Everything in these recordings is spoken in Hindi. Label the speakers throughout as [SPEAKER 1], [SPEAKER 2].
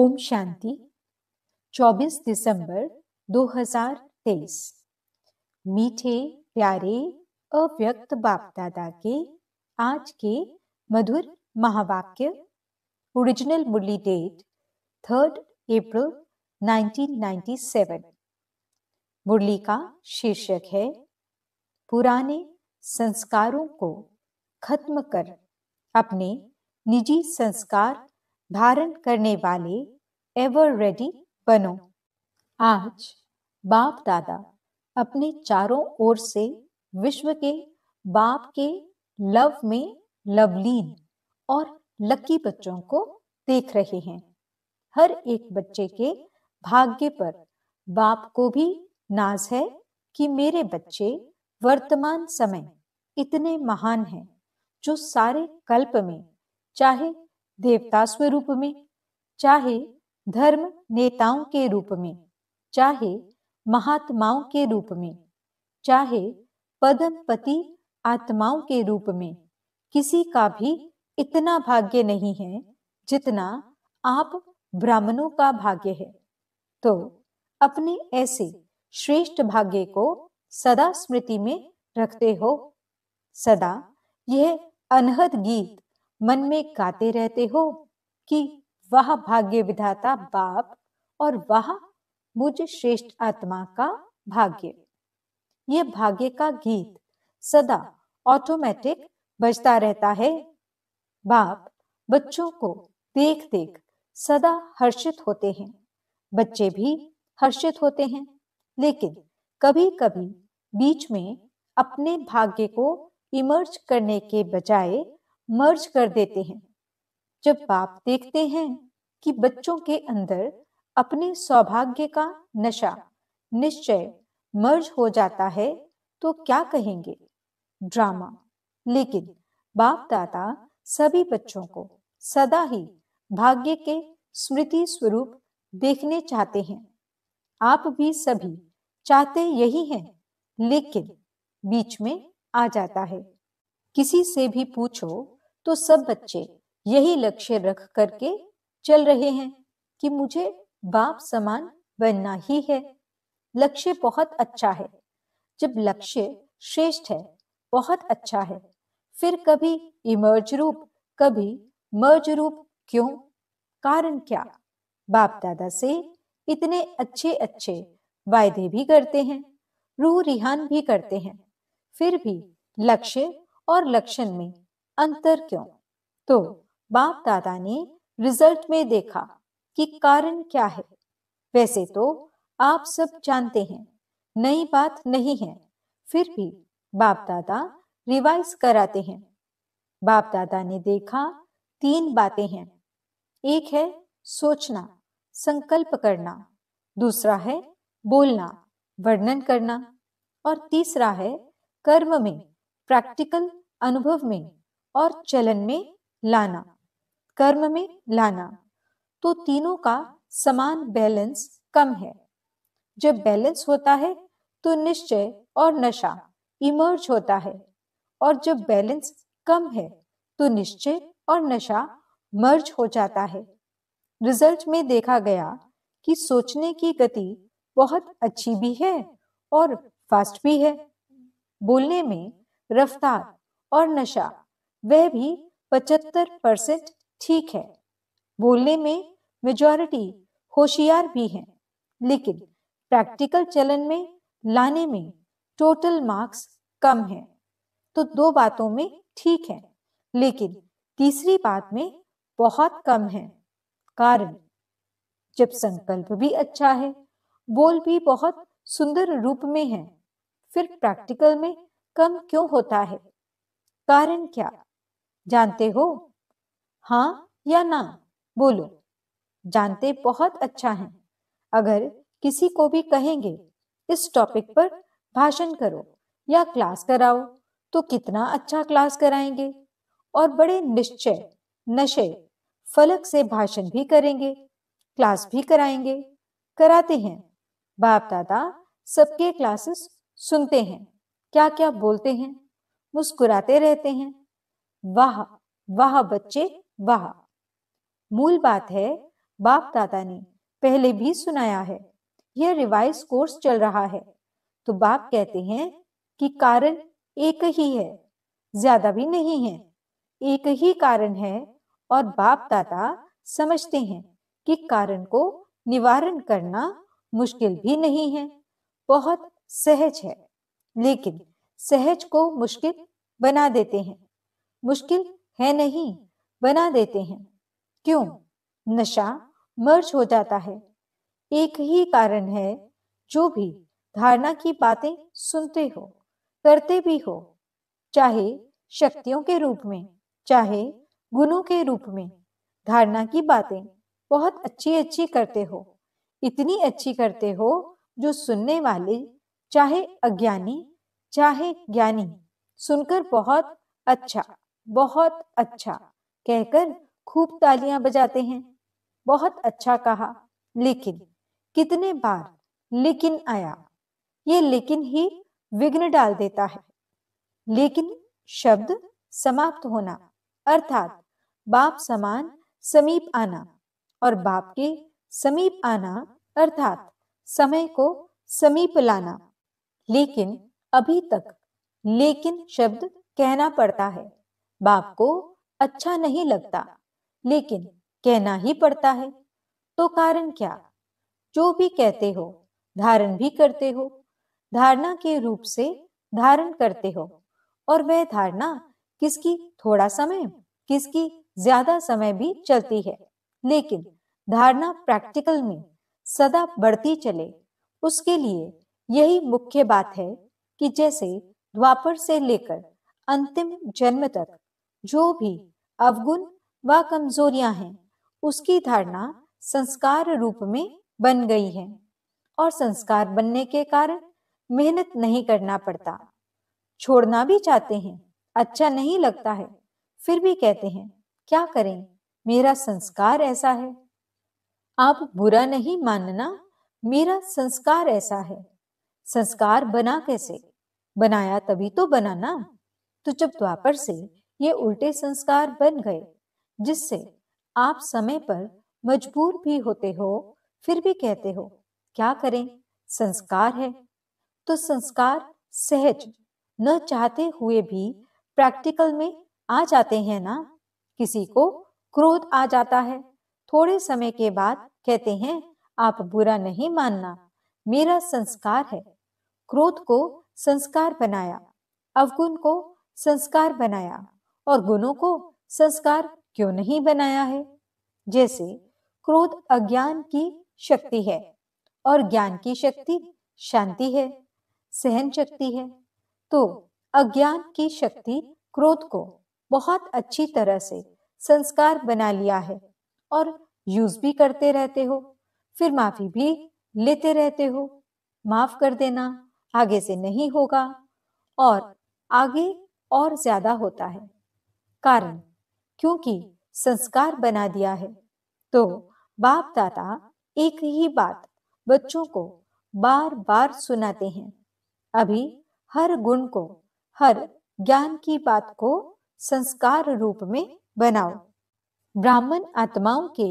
[SPEAKER 1] ओम शांति 24 दिसंबर 2023 मीठे प्यारे अव्यक्त बाप दादा के आज के मधुर महावाक्य ओरिजिनल मुरली डेट थर्ड अप्रैल 1997 मुरली का शीर्षक है पुराने संस्कारों को खत्म कर अपने निजी संस्कार धारण करने वाले एवर रेडी बनो आज बाप दादा अपने चारों ओर से विश्व के बाप के लव में लवलीन और लकी बच्चों को देख रहे हैं हर एक बच्चे के भाग्य पर बाप को भी नाज है कि मेरे बच्चे वर्तमान समय इतने महान हैं जो सारे कल्प में चाहे देवता स्वरूप में चाहे धर्म नेताओं के रूप में चाहे महात्माओं के रूप में चाहे पति आत्माओं के रूप में किसी का भी इतना भाग्य नहीं है जितना आप ब्राह्मणों का भाग्य है तो अपने ऐसे श्रेष्ठ भाग्य को सदा स्मृति में रखते हो सदा यह अनहद गीत मन में गाते रहते हो कि वह भाग्य विधाता बाप और वह मुझ श्रेष्ठ आत्मा का भाग्य ये भाग्य का गीत सदा ऑटोमेटिक बजता रहता है बाप बच्चों को देख देख सदा हर्षित होते हैं बच्चे भी हर्षित होते हैं लेकिन कभी कभी बीच में अपने भाग्य को इमर्ज करने के बजाय मर्ज कर देते हैं जब बाप देखते हैं कि बच्चों के अंदर अपने सौभाग्य का नशा निश्चय मर्ज हो जाता है तो क्या कहेंगे ड्रामा लेकिन बाप दादा सभी बच्चों को सदा ही भाग्य के स्मृति स्वरूप देखने चाहते हैं आप भी सभी चाहते यही हैं लेकिन बीच में आ जाता है किसी से भी पूछो तो सब बच्चे यही लक्ष्य रख करके चल रहे हैं कि मुझे बाप समान बनना ही है लक्ष्य बहुत अच्छा है जब लक्ष्य श्रेष्ठ है बहुत अच्छा है फिर कभी इमर्ज रूप कभी मर्ज रूप क्यों कारण क्या बाप दादा से इतने अच्छे अच्छे वायदे भी करते हैं रूह रिहान भी करते हैं फिर भी लक्ष्य और लक्षण में अंतर क्यों तो बाप दादा ने रिजल्ट में देखा कि कारण क्या है वैसे तो आप सब जानते हैं नई बात नहीं है फिर भी बाप दादा रिवाइज कराते हैं बाप दादा ने देखा तीन बातें हैं एक है सोचना संकल्प करना दूसरा है बोलना वर्णन करना और तीसरा है कर्म में प्रैक्टिकल अनुभव में और चलन में लाना कर्म में लाना तो तीनों का समान बैलेंस कम है जब बैलेंस होता है तो निश्चय और नशा इमर्ज होता है और जब बैलेंस कम है तो निश्चय और नशा मर्ज हो जाता है रिजल्ट में देखा गया कि सोचने की गति बहुत अच्छी भी है और फास्ट भी है बोलने में रफ्तार और नशा वह भी पचहत्तर परसेंट ठीक है बोलने में मेजॉरिटी होशियार भी है लेकिन प्रैक्टिकल चलन में लाने में टोटल मार्क्स कम है तो दो बातों में ठीक है लेकिन तीसरी बात में बहुत कम है कारण जब संकल्प भी अच्छा है बोल भी बहुत सुंदर रूप में है फिर प्रैक्टिकल में कम क्यों होता है कारण क्या जानते हो हाँ या ना बोलो जानते बहुत अच्छा है अगर किसी को भी कहेंगे इस टॉपिक पर भाषण करो या क्लास कराओ तो कितना अच्छा क्लास कराएंगे और बड़े निश्चय नशे फलक से भाषण भी करेंगे क्लास भी कराएंगे कराते हैं बाप दादा सबके क्लासेस सुनते हैं क्या क्या बोलते हैं मुस्कुराते रहते हैं वाह वाह बच्चे वाह मूल बात है बाप दादा ने पहले भी सुनाया है यह रिवाइज कोर्स चल रहा है तो बाप कहते हैं कि कारण एक ही है ज्यादा भी नहीं है एक ही कारण है और बाप दादा समझते हैं कि कारण को निवारण करना मुश्किल भी नहीं है बहुत सहज है लेकिन सहज को मुश्किल बना देते हैं मुश्किल है नहीं बना देते हैं क्यों नशा मर्ज हो जाता है एक ही कारण है जो भी धारणा की बातें सुनते हो करते भी हो चाहे शक्तियों के रूप में चाहे गुणों के रूप में धारणा की बातें बहुत अच्छी अच्छी करते हो इतनी अच्छी करते हो जो सुनने वाले चाहे अज्ञानी चाहे ज्ञानी सुनकर बहुत अच्छा बहुत अच्छा।, अच्छा कहकर खूब तालियां बजाते हैं बहुत अच्छा कहा लेकिन कितने बार लेकिन आया ये लेकिन ही विघ्न डाल देता है लेकिन शब्द समाप्त होना अर्थात बाप समान समीप आना और बाप के समीप आना अर्थात समय को समीप लाना लेकिन अभी तक लेकिन शब्द कहना पड़ता है बाप को अच्छा नहीं लगता लेकिन कहना ही पड़ता है तो कारण क्या जो भी कहते हो धारण भी करते हो धारणा के रूप से धारण करते हो और वह धारणा किसकी थोड़ा समय किसकी ज्यादा समय भी चलती है लेकिन धारणा प्रैक्टिकल में सदा बढ़ती चले उसके लिए यही मुख्य बात है कि जैसे द्वापर से लेकर अंतिम जन्म तक जो भी अवगुण व कमजोरियां हैं उसकी धारणा संस्कार रूप में बन गई है और संस्कार बनने के कारण मेहनत नहीं करना पड़ता छोड़ना भी चाहते हैं अच्छा नहीं लगता है फिर भी कहते हैं क्या करें मेरा संस्कार ऐसा है आप बुरा नहीं मानना मेरा संस्कार ऐसा है संस्कार बना कैसे बनाया तभी तो बना ना तो जब द्वापर से ये उल्टे संस्कार बन गए जिससे आप समय पर मजबूर भी होते हो फिर भी कहते हो क्या करें संस्कार है तो संस्कार सहज न चाहते हुए भी प्रैक्टिकल में आ जाते हैं ना किसी को क्रोध आ जाता है थोड़े समय के बाद कहते हैं आप बुरा नहीं मानना मेरा संस्कार है क्रोध को संस्कार बनाया अवगुण को संस्कार बनाया और गुणों को संस्कार क्यों नहीं बनाया है जैसे क्रोध अज्ञान की शक्ति है और ज्ञान की शक्ति शांति है सहन शक्ति है तो अज्ञान की शक्ति क्रोध को बहुत अच्छी तरह से संस्कार बना लिया है और यूज भी करते रहते हो फिर माफी भी लेते रहते हो माफ कर देना आगे से नहीं होगा और आगे और ज्यादा होता है कारण क्योंकि संस्कार बना दिया है तो बाप दादा एक ही बात बच्चों को बार बार सुनाते हैं अभी हर गुण को हर ज्ञान की बात को संस्कार रूप में बनाओ ब्राह्मण आत्माओं के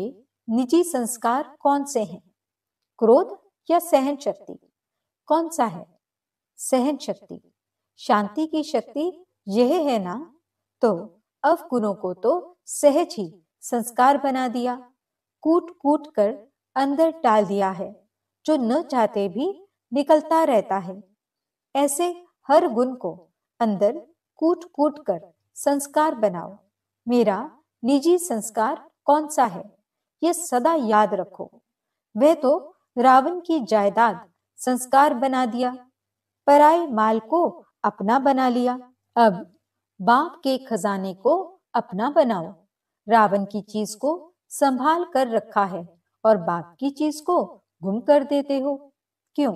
[SPEAKER 1] निजी संस्कार कौन से हैं क्रोध या सहन शक्ति कौन सा है सहन शक्ति शांति की शक्ति यह है ना तो अवगुणों को तो सहज ही संस्कार बना दिया कूट कूट कर अंदर डाल दिया है जो न चाहते भी निकलता रहता है ऐसे हर गुण को अंदर कूट कूट कर संस्कार बनाओ मेरा निजी संस्कार कौन सा है ये सदा याद रखो वह तो रावण की जायदाद संस्कार बना दिया पराय माल को अपना बना लिया अब बाप के खजाने को अपना बनाओ रावण की चीज को संभाल कर रखा है और बाप की चीज को गुम कर देते हो क्यों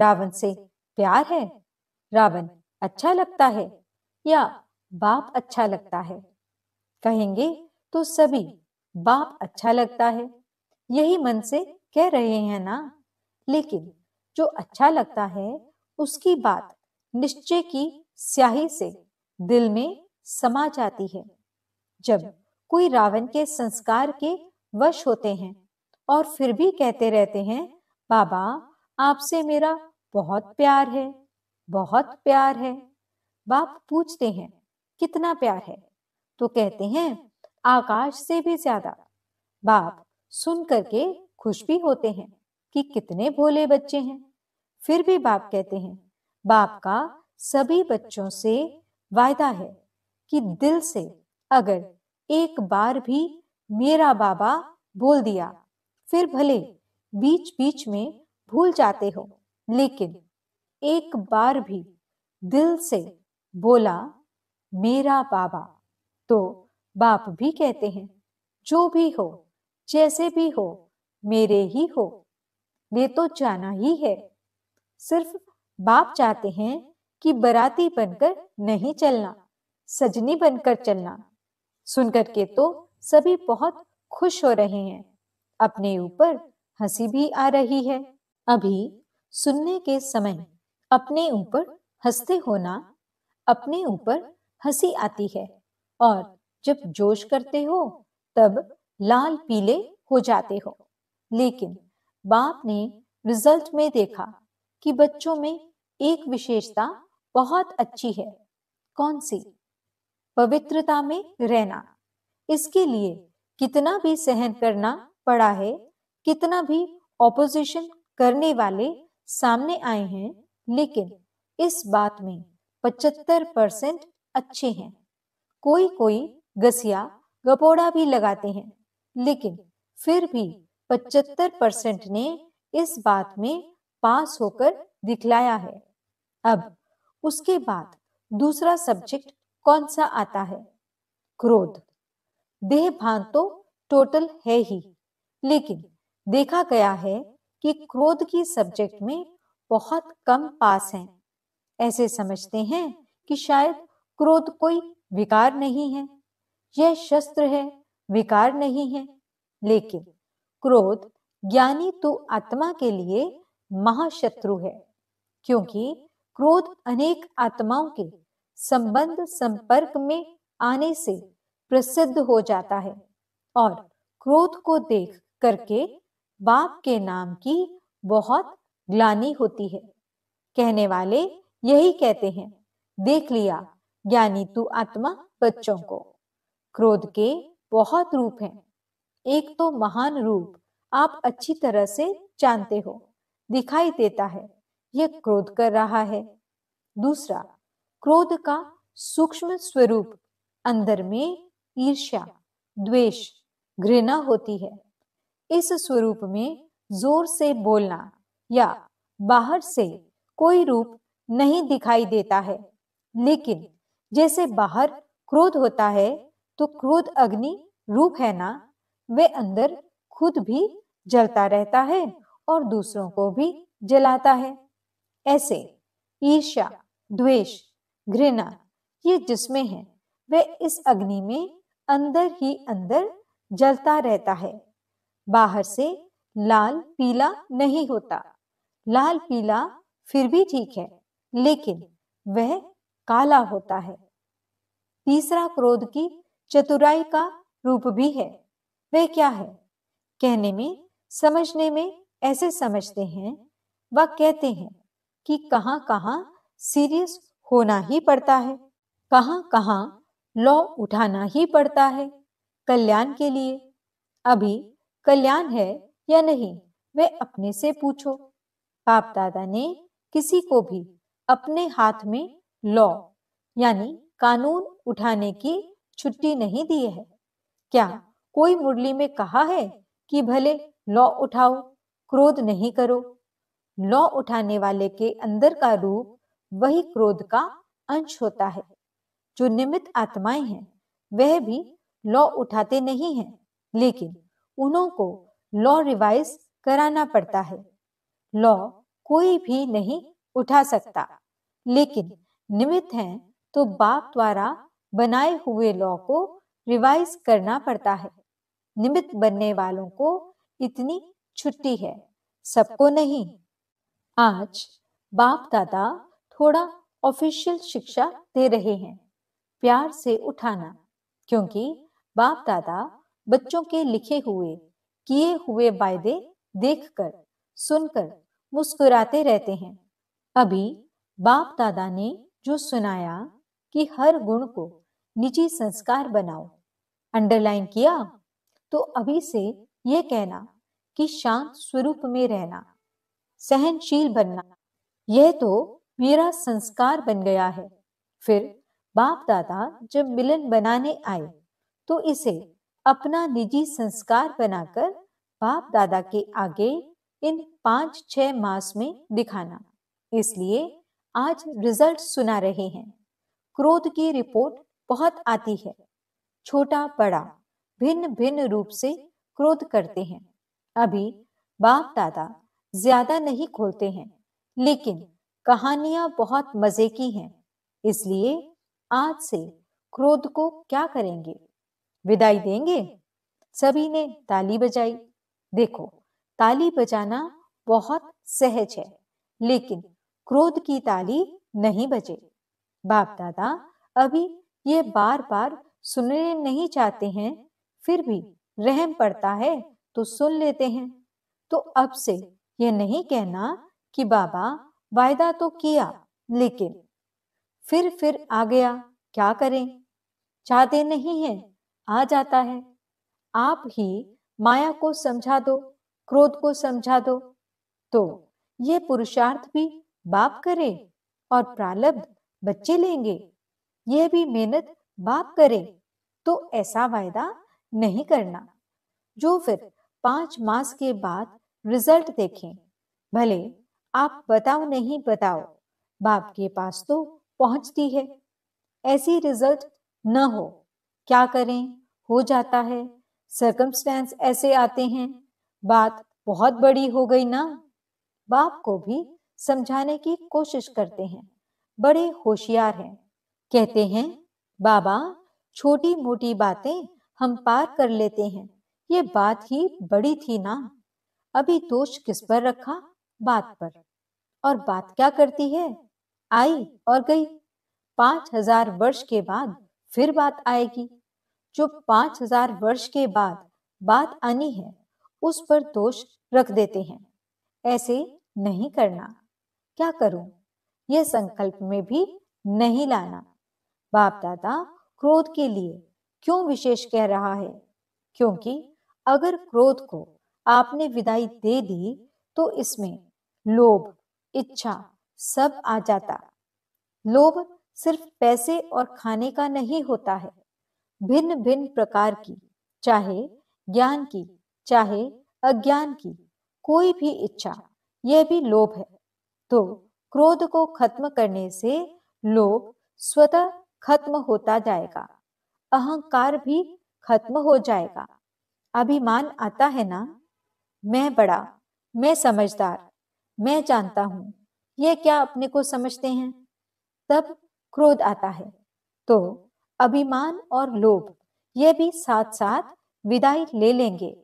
[SPEAKER 1] रावण से प्यार है रावण अच्छा लगता है या बाप अच्छा लगता है कहेंगे तो सभी बाप अच्छा लगता है यही मन से कह रहे हैं ना लेकिन जो अच्छा लगता है उसकी बात निश्चय की स्याही से दिल में समा जाती है जब कोई रावण के संस्कार के वश होते हैं और फिर भी कहते रहते हैं बाबा आपसे मेरा बहुत प्यार है बहुत प्यार है बाप पूछते हैं कितना प्यार है तो कहते हैं आकाश से भी ज्यादा बाप सुन करके खुश भी होते हैं कि कितने भोले बच्चे हैं फिर भी बाप कहते हैं बाप का सभी बच्चों से वायदा है कि दिल से अगर एक बार भी मेरा बाबा बोल दिया फिर भले बीच बीच में भूल जाते हो लेकिन एक बार भी दिल से बोला मेरा बाबा तो बाप भी कहते हैं जो भी हो जैसे भी हो मेरे ही हो ले तो जाना ही है सिर्फ बाप चाहते हैं कि बराती बनकर नहीं चलना सजनी बनकर चलना सुनकर के तो सभी बहुत खुश हो रहे हैं अपने ऊपर हंसी भी आ रही है अभी सुनने के समय अपने ऊपर हंसते होना अपने ऊपर हंसी आती है और जब जोश करते हो तब लाल पीले हो जाते हो लेकिन बाप ने रिजल्ट में देखा कि बच्चों में एक विशेषता बहुत अच्छी है कौन सी पवित्रता में रहना इसके लिए कितना भी सहन करना पड़ा है कितना भी ऑपोजिशन करने वाले सामने आए हैं लेकिन इस बात में पचहत्तर परसेंट अच्छे हैं कोई कोई गसिया गपोड़ा भी लगाते हैं लेकिन फिर भी पचहत्तर परसेंट ने इस बात में पास होकर दिखलाया है अब उसके बाद दूसरा सब्जेक्ट कौन सा आता है क्रोध देह भान तो टोटल है ही लेकिन देखा गया है कि क्रोध की सब्जेक्ट में बहुत कम पास हैं। ऐसे समझते हैं कि शायद क्रोध कोई विकार नहीं है यह शस्त्र है विकार नहीं है लेकिन क्रोध ज्ञानी तो आत्मा के लिए महाशत्रु है क्योंकि क्रोध अनेक आत्माओं के संबंध संपर्क में आने से प्रसिद्ध हो जाता है और क्रोध को देख करके बाप के नाम की बहुत ग्लानी होती है कहने वाले यही कहते हैं देख लिया ज्ञानी तू आत्मा बच्चों को क्रोध के बहुत रूप हैं एक तो महान रूप आप अच्छी तरह से जानते हो दिखाई देता है यह क्रोध कर रहा है दूसरा क्रोध का सूक्ष्म स्वरूप अंदर में ईर्ष्या द्वेष घृणा होती है इस स्वरूप में जोर से बोलना या बाहर से कोई रूप नहीं दिखाई देता है लेकिन जैसे बाहर क्रोध होता है तो क्रोध अग्नि रूप है ना वे अंदर खुद भी जलता रहता है और दूसरों को भी जलाता है ऐसे ईर्ष्या द्वेष घृणा ये जिसमें है वह इस अग्नि में अंदर ही अंदर जलता रहता है बाहर से लाल पीला नहीं होता लाल पीला फिर भी ठीक है लेकिन वह काला होता है तीसरा क्रोध की चतुराई का रूप भी है वह क्या है कहने में समझने में ऐसे समझते हैं व कहते हैं कि कहां कहां सीरियस होना ही पड़ता है कहां कहां लॉ उठाना ही पड़ता है कल्याण के लिए अभी कल्याण है या नहीं वे अपने से पूछो बाप दादा ने किसी को भी अपने हाथ में लॉ यानी कानून उठाने की छुट्टी नहीं दी है क्या कोई मुरली में कहा है कि भले लॉ उठाओ क्रोध नहीं करो लौ उठाने वाले के अंदर का रूप वही क्रोध का अंश होता है जो निमित आत्माएं हैं वह भी लौ उठाते नहीं हैं लेकिन उन्हों को लॉ रिवाइज कराना पड़ता है लॉ कोई भी नहीं उठा सकता लेकिन निमित्त हैं तो बाप द्वारा बनाए हुए लॉ को रिवाइज करना पड़ता है निमित्त बनने वालों को इतनी छुट्टी है सबको नहीं आज बाप दादा थोड़ा ऑफिशियल शिक्षा दे रहे हैं प्यार से उठाना क्योंकि बाप दादा बच्चों के लिखे हुए किए हुए वायदे देखकर सुनकर मुस्कुराते रहते हैं अभी बाप दादा ने जो सुनाया कि हर गुण को निजी संस्कार बनाओ अंडरलाइन किया तो अभी से ये कहना कि शांत स्वरूप में रहना सहनशील बनना यह तो मेरा संस्कार बन गया है फिर बाप दादा जब मिलन बनाने आए तो इसे अपना निजी संस्कार बनाकर बाप दादा के आगे इन पांच छह मास में दिखाना इसलिए आज रिजल्ट सुना रहे हैं क्रोध की रिपोर्ट बहुत आती है छोटा बड़ा भिन्न भिन्न रूप से क्रोध करते हैं अभी बाप दादा ज्यादा नहीं खोलते हैं लेकिन कहानियां बहुत मजे की हैं इसलिए आज से क्रोध को क्या करेंगे विदाई देंगे सभी ने ताली बजाई देखो ताली बजाना बहुत सहज है लेकिन क्रोध की ताली नहीं बजे बाप दादा अभी ये बार बार सुनने नहीं चाहते हैं फिर भी रहम पड़ता है तो सुन लेते हैं तो अब से ये नहीं कहना कि बाबा वायदा तो किया लेकिन फिर फिर आ गया क्या करें चाहते नहीं है आ जाता है आप ही माया को समझा दो क्रोध को समझा दो तो ये पुरुषार्थ भी बाप करे और प्रालब्ध बच्चे लेंगे ये भी मेहनत बाप करे तो ऐसा वायदा नहीं करना जो फिर पांच मास के बाद रिजल्ट देखें भले आप बताओ नहीं बताओ बाप के पास तो पहुंचती है ऐसी रिजल्ट न हो क्या करें हो जाता है सर्कमस्टेंस ऐसे आते हैं बात बहुत बड़ी हो गई ना बाप को भी समझाने की कोशिश करते हैं बड़े होशियार हैं कहते हैं बाबा छोटी मोटी बातें हम पार कर लेते हैं ये बात ही बड़ी थी ना अभी दोष किस पर रखा बात पर और बात क्या करती है आई और गई पांच हजार वर्ष के बाद फिर बात आएगी जो पांच हजार वर्ष के बाद बात आनी है उस पर दोष रख देते हैं ऐसे नहीं करना क्या करूं यह संकल्प में भी नहीं लाना बाप दादा क्रोध के लिए क्यों विशेष कह रहा है क्योंकि अगर क्रोध को आपने विदाई दे दी तो इसमें लोभ इच्छा सब आ जाता लोभ सिर्फ पैसे और खाने का नहीं होता है भिन्न भिन्न प्रकार की चाहे ज्ञान की चाहे अज्ञान की कोई भी इच्छा यह भी लोभ है तो क्रोध को खत्म करने से लोभ स्वतः खत्म होता जाएगा अहंकार भी खत्म हो जाएगा अभिमान आता है ना मैं बड़ा मैं समझदार मैं जानता हूँ यह क्या अपने को समझते हैं तब क्रोध आता है तो अभिमान और लोभ यह भी साथ साथ विदाई ले लेंगे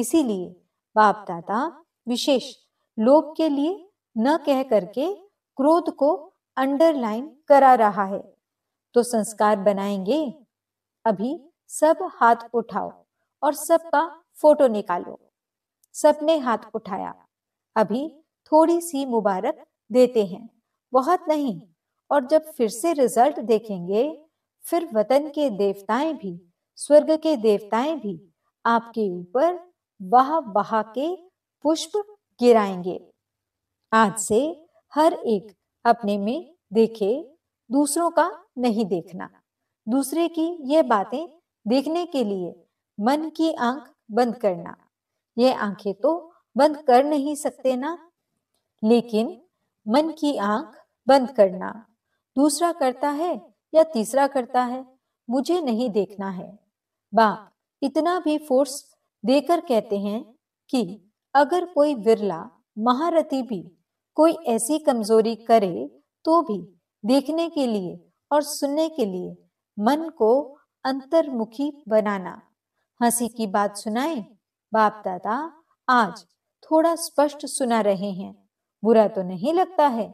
[SPEAKER 1] इसीलिए बाप दादा विशेष लोभ के लिए न कह करके क्रोध को अंडरलाइन करा रहा है तो संस्कार बनाएंगे अभी सब हाथ उठाओ और सबका फोटो निकालो सबने हाथ उठाया अभी थोड़ी सी मुबारक देते हैं बहुत नहीं और जब फिर से रिजल्ट देखेंगे फिर वतन के देवताएं भी स्वर्ग के देवताएं भी आपके ऊपर वाह वाह के पुष्प गिराएंगे आज से हर एक अपने में देखे दूसरों का नहीं देखना दूसरे की ये बातें देखने के लिए मन की आंख बंद करना ये आंखें तो बंद कर नहीं सकते ना लेकिन मन की आंख बंद करना दूसरा करता है या तीसरा करता है मुझे नहीं देखना है बाप इतना भी फोर्स देकर कहते हैं कि अगर कोई विरला महारथी भी कोई ऐसी कमजोरी करे तो भी देखने के लिए और सुनने के लिए मन को अंतर्मुखी बनाना हंसी की बात सुनाए बाप दादा आज थोड़ा स्पष्ट सुना रहे हैं बुरा तो नहीं लगता है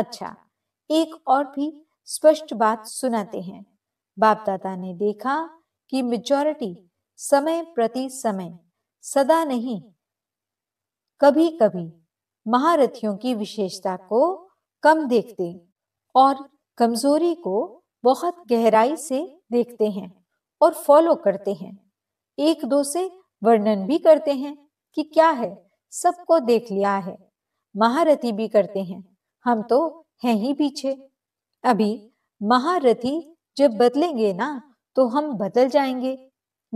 [SPEAKER 1] अच्छा एक और भी स्पष्ट बात सुनाते हैं बाप दादा ने देखा कि मेजोरिटी समय प्रति समय सदा नहीं कभी कभी महारथियों की विशेषता को कम देखते और कमजोरी को बहुत गहराई से देखते हैं और फॉलो करते हैं एक दो से वर्णन भी करते हैं कि क्या है सबको देख लिया है महारथी भी करते हैं हम तो हैं ही पीछे अभी महारथी जब बदलेंगे ना तो हम बदल जाएंगे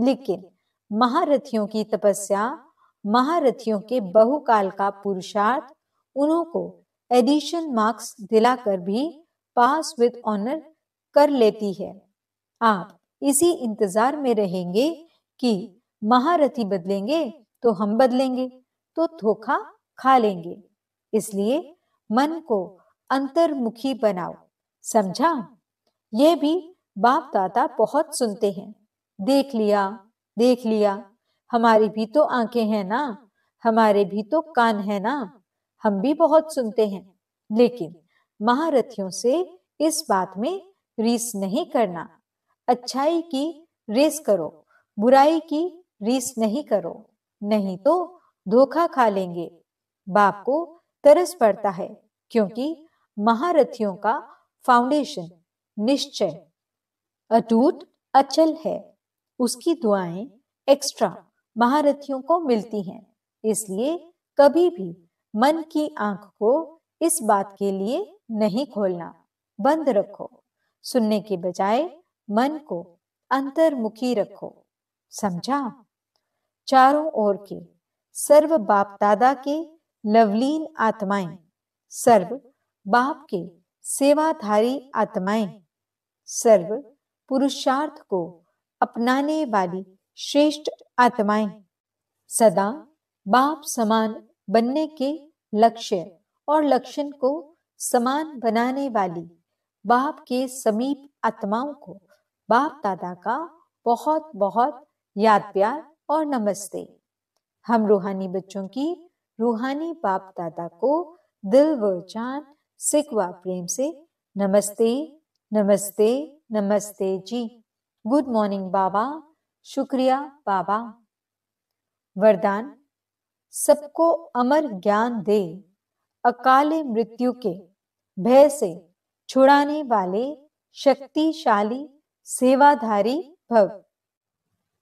[SPEAKER 1] लेकिन महारथियों की तपस्या महारथियों के बहुकाल का पुरुषार्थ उन्हों को एडिशन मार्क्स दिलाकर भी पास विद ऑनर कर लेती है आप इसी इंतजार में रहेंगे कि महारथी बदलेंगे तो हम बदलेंगे तो धोखा खा लेंगे इसलिए मन को अंतर्मुखी बनाओ समझा यह भी बाप दादा बहुत सुनते हैं देख लिया देख लिया हमारी भी तो आंखें हैं ना हमारे भी तो कान है ना हम भी बहुत सुनते हैं लेकिन महारथियों से इस बात में रीस नहीं करना अच्छाई की रेस करो बुराई की रीस नहीं करो नहीं तो धोखा खा लेंगे बाप को तरस पड़ता है क्योंकि महारथियों का फाउंडेशन निश्चय अटूट अचल है उसकी दुआएं एक्स्ट्रा महारथियों को मिलती हैं इसलिए कभी भी मन की आंख को इस बात के लिए नहीं खोलना बंद रखो सुनने के बजाय मन को अंतर्मुखी रखो समझा चारों ओर के सर्व बाप दादा के लवलीन आत्माएं सर्व बाप के सेवाधारी आत्माएं सर्व पुरुषार्थ को अपनाने वाली श्रेष्ठ आत्माएं सदा बाप समान बनने के लक्ष्य और लक्षण को समान बनाने वाली बाप के समीप आत्माओं को बाप दादा का बहुत बहुत याद प्यार और नमस्ते हम रूहानी बच्चों की रूहानी बाप दादा को दिल व जान सिख व प्रेम से नमस्ते नमस्ते नमस्ते जी गुड मॉर्निंग बाबा शुक्रिया बाबा वरदान सबको अमर ज्ञान दे अकाले मृत्यु के भय से छुड़ाने वाले शक्तिशाली सेवाधारी भव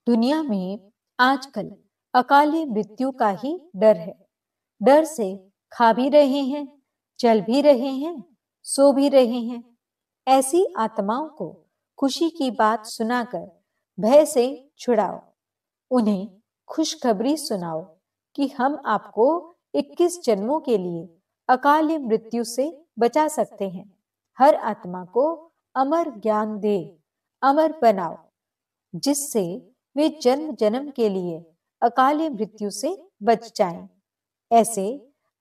[SPEAKER 1] दुनिया में आजकल अकाली मृत्यु का ही डर है डर से खा भी रहे हैं चल भी रहे हैं सो भी रहे हैं ऐसी आत्माओं को खुशी की बात सुनाकर भय से छुड़ाओ उन्हें खुशखबरी सुनाओ कि हम आपको 21 जन्मों के लिए अकाल मृत्यु से बचा सकते हैं हर आत्मा को अमर ज्ञान दे अमर बनाओ जिससे वे जन्म जन्म के लिए अकाल मृत्यु से बच जाएं। ऐसे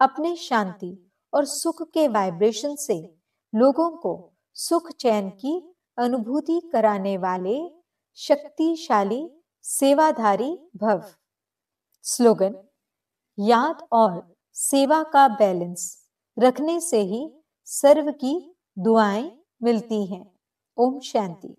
[SPEAKER 1] अपने शांति और सुख के वाइब्रेशन से लोगों को सुख चैन की अनुभूति कराने वाले शक्तिशाली सेवाधारी भव स्लोगन याद और सेवा का बैलेंस रखने से ही सर्व की दुआएं मिलती हैं ओम शांति